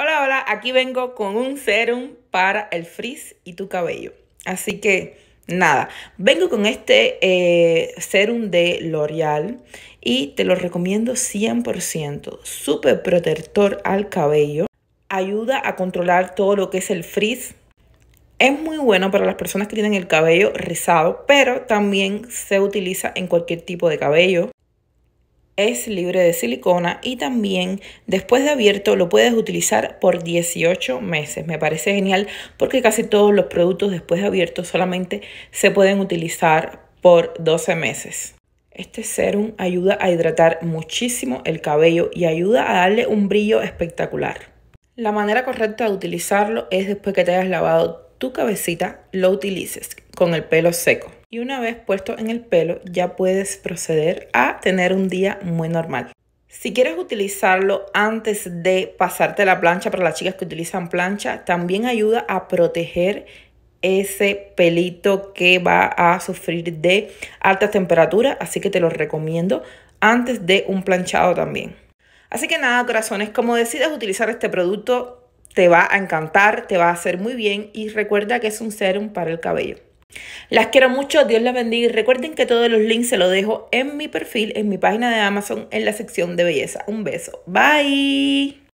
Hola, hola, aquí vengo con un serum para el frizz y tu cabello. Así que nada, vengo con este eh, serum de L'Oreal y te lo recomiendo 100%. Súper protector al cabello. Ayuda a controlar todo lo que es el frizz. Es muy bueno para las personas que tienen el cabello rizado, pero también se utiliza en cualquier tipo de cabello es libre de silicona y también después de abierto lo puedes utilizar por 18 meses. Me parece genial porque casi todos los productos después de abierto solamente se pueden utilizar por 12 meses. Este serum ayuda a hidratar muchísimo el cabello y ayuda a darle un brillo espectacular. La manera correcta de utilizarlo es después que te hayas lavado tu cabecita lo utilices con el pelo seco. Y una vez puesto en el pelo ya puedes proceder a tener un día muy normal. Si quieres utilizarlo antes de pasarte la plancha para las chicas que utilizan plancha, también ayuda a proteger ese pelito que va a sufrir de alta temperatura. así que te lo recomiendo antes de un planchado también. Así que nada, corazones, como decidas utilizar este producto, te va a encantar, te va a hacer muy bien y recuerda que es un serum para el cabello. Las quiero mucho, Dios las bendiga y recuerden que todos los links se los dejo en mi perfil, en mi página de Amazon, en la sección de belleza. Un beso, bye.